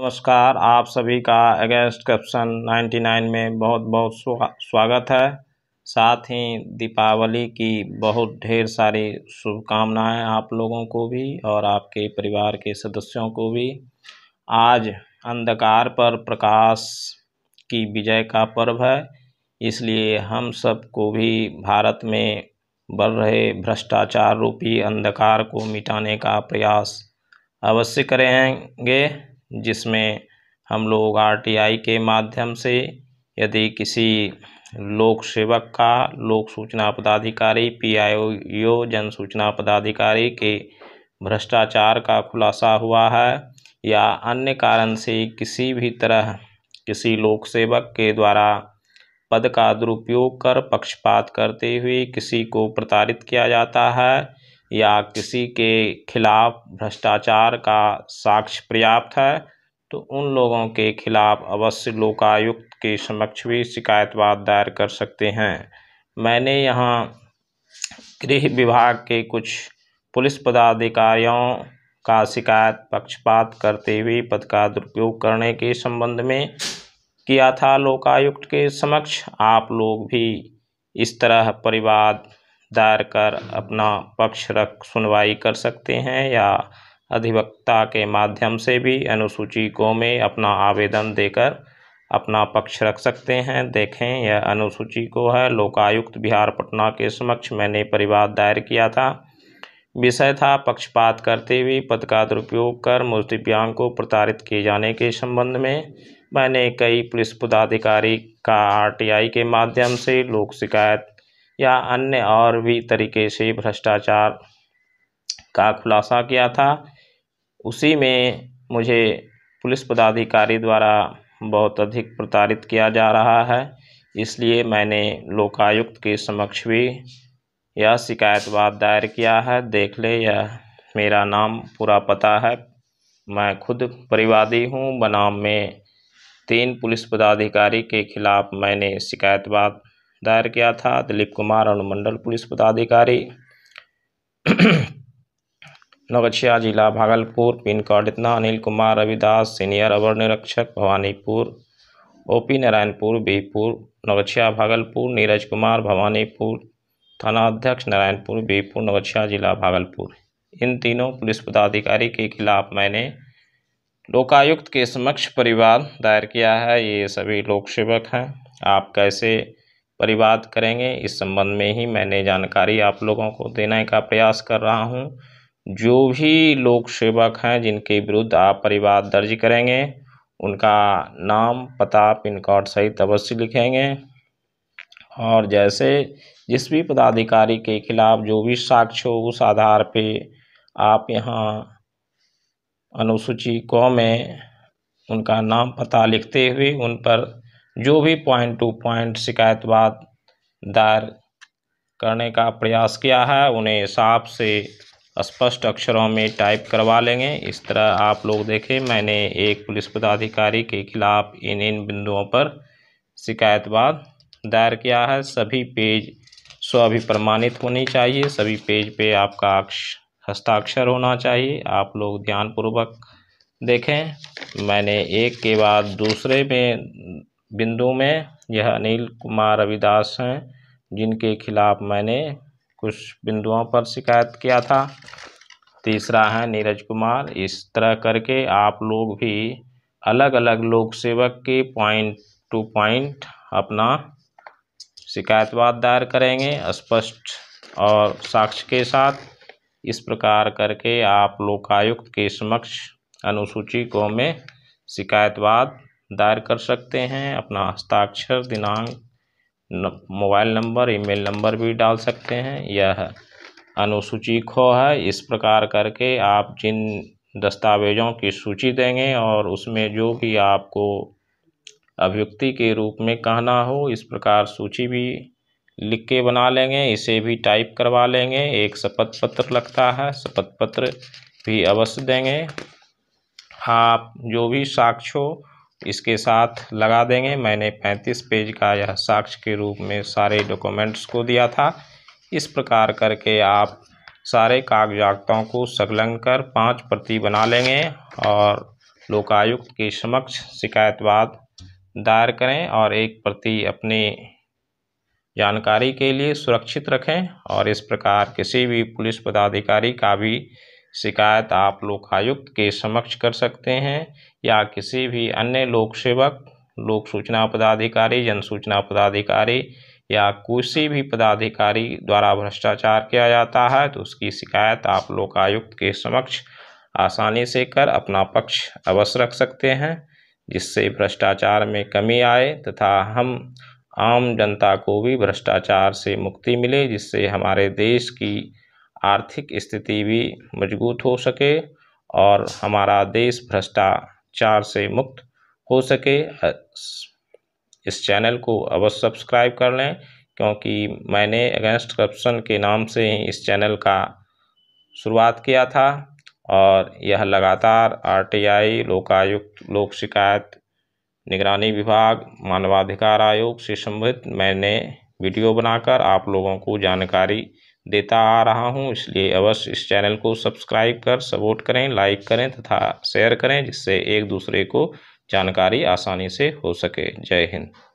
नमस्कार आप सभी का अगेंस्ट करप्शन 99 में बहुत बहुत स्वागत है साथ ही दीपावली की बहुत ढेर सारी शुभकामनाएं आप लोगों को भी और आपके परिवार के सदस्यों को भी आज अंधकार पर प्रकाश की विजय का पर्व है इसलिए हम सबको भी भारत में बढ़ रहे भ्रष्टाचार रूपी अंधकार को मिटाने का प्रयास अवश्य करेंगे जिसमें हम लोग आरटीआई के माध्यम से यदि किसी लोक सेवक का लोक सूचना पदाधिकारी पीआईओ जन सूचना पदाधिकारी के भ्रष्टाचार का खुलासा हुआ है या अन्य कारण से किसी भी तरह किसी लोक सेवक के द्वारा पद का दुरुपयोग कर पक्षपात करते हुए किसी को प्रताड़ित किया जाता है या किसी के खिलाफ भ्रष्टाचार का साक्ष्य पर्याप्त है तो उन लोगों के खिलाफ अवश्य लोकायुक्त के समक्ष भी शिकायतवाद दायर कर सकते हैं मैंने यहाँ गृह विभाग के कुछ पुलिस पदाधिकारियों का शिकायत पक्षपात करते हुए पद का दुरुपयोग करने के संबंध में किया था लोकायुक्त के समक्ष आप लोग भी इस तरह परिवाद दायर कर अपना पक्ष रख सुनवाई कर सकते हैं या अधिवक्ता के माध्यम से भी अनुसूची को में अपना आवेदन देकर अपना पक्ष रख सकते हैं देखें यह अनुसूची को है लोकायुक्त बिहार पटना के समक्ष मैंने परिवाद दायर किया था विषय था पक्षपात करते हुए पद का दुरुपयोग कर मुझ को प्रताड़ित किए जाने के संबंध में मैंने कई पुलिस पदाधिकारी का आरटीआई के माध्यम से लोक शिकायत या अन्य और भी तरीके से भ्रष्टाचार का खुलासा किया था उसी में मुझे पुलिस पदाधिकारी द्वारा बहुत अधिक प्रताड़ित किया जा रहा है इसलिए मैंने लोकायुक्त के समक्ष भी यह शिकायतवाद दायर किया है देख ले यह मेरा नाम पूरा पता है मैं खुद परिवादी हूँ बनाम में तीन पुलिस पदाधिकारी के खिलाफ़ मैंने शिकायतवाद दायर किया था दिलीप कुमार अनुमंडल पुलिस पदाधिकारी नगछिया जिला भागलपुर पिन कोड इतना अनिल कुमार रविदास सीनियर अवर निरीक्षक भवानीपुर ओपी नारायणपुर बीपुर नौगछिया भागलपुर नीरज कुमार भवानीपुर थाना अध्यक्ष नारायणपुर बीपुर नौगछिया जिला भागलपुर इन तीनों पुलिस पदाधिकारी के खिलाफ मैंने लोकायुक्त के समक्ष परिवार दायर किया है ये सभी लोक सेवक हैं आप कैसे परिवाद करेंगे इस संबंध में ही मैंने जानकारी आप लोगों को देने का प्रयास कर रहा हूँ जो भी लोक सेवक हैं जिनके विरुद्ध आप परिवाद दर्ज करेंगे उनका नाम पता पिन कोड सहित अवश्य लिखेंगे और जैसे जिस भी पदाधिकारी के खिलाफ जो भी साक्ष्य हो उस आधार पे आप यहाँ अनुसूची कौ में उनका नाम पता लिखते हुए उन पर जो भी पॉइंट टू पॉइंट शिकायतवाद दायर करने का प्रयास किया है उन्हें हिसाब से स्पष्ट अक्षरों में टाइप करवा लेंगे इस तरह आप लोग देखें मैंने एक पुलिस पदाधिकारी के खिलाफ इन इन बिंदुओं पर शिकायतवाद दायर किया है सभी पेज स्वाभि प्रमाणित होनी चाहिए सभी पेज पे आपका हस्ताक्षर होना चाहिए आप लोग ध्यानपूर्वक देखें मैंने एक के बाद दूसरे में बिंदु में यह अनिल कुमार रविदास हैं जिनके खिलाफ़ मैंने कुछ बिंदुओं पर शिकायत किया था तीसरा है नीरज कुमार इस तरह करके आप लोग भी अलग अलग लोक सेवक के पॉइंट टू पॉइंट अपना शिकायतवाद दायर करेंगे स्पष्ट और साक्ष्य के साथ इस प्रकार करके आप लोकायुक्त के समक्ष अनुसूची को में शिकायतवाद दायर कर सकते हैं अपना हस्ताक्षर दिनांक मोबाइल नंबर ईमेल नंबर भी डाल सकते हैं यह अनुसूची खो है इस प्रकार करके आप जिन दस्तावेज़ों की सूची देंगे और उसमें जो भी आपको अभियुक्ति के रूप में कहना हो इस प्रकार सूची भी लिख के बना लेंगे इसे भी टाइप करवा लेंगे एक शपथ पत्र लगता है शपथ पत्र भी अवश्य देंगे आप जो भी साक्ष्य हो इसके साथ लगा देंगे मैंने 35 पेज का यह साक्ष्य के रूप में सारे डॉक्यूमेंट्स को दिया था इस प्रकार करके आप सारे कागजातों को संलग्न कर पाँच प्रति बना लेंगे और लोकायुक्त के समक्ष शिकायतवाद दायर करें और एक प्रति अपनी जानकारी के लिए सुरक्षित रखें और इस प्रकार किसी भी पुलिस पदाधिकारी का भी शिकायत आप लोकायुक्त के समक्ष कर सकते हैं या किसी भी अन्य लोक सेवक लोक सूचना पदाधिकारी जन सूचना पदाधिकारी या किसी भी पदाधिकारी द्वारा भ्रष्टाचार किया जाता है तो उसकी शिकायत आप लोकायुक्त के समक्ष आसानी से कर अपना पक्ष अवश्य रख सकते हैं जिससे भ्रष्टाचार में कमी आए तथा हम आम जनता को भी भ्रष्टाचार से मुक्ति मिले जिससे हमारे देश की आर्थिक स्थिति भी मजबूत हो सके और हमारा देश भ्रष्टाचार से मुक्त हो सके इस चैनल को अवश्य सब्सक्राइब कर लें क्योंकि मैंने अगेंस्ट करप्शन के नाम से ही इस चैनल का शुरुआत किया था और यह लगातार आरटीआई लोकायुक्त लोक शिकायत निगरानी विभाग मानवाधिकार आयोग से संबंधित मैंने वीडियो बनाकर आप लोगों को जानकारी देता आ रहा हूँ इसलिए अवश्य इस चैनल को सब्सक्राइब कर सपोर्ट करें लाइक करें तथा शेयर करें जिससे एक दूसरे को जानकारी आसानी से हो सके जय हिंद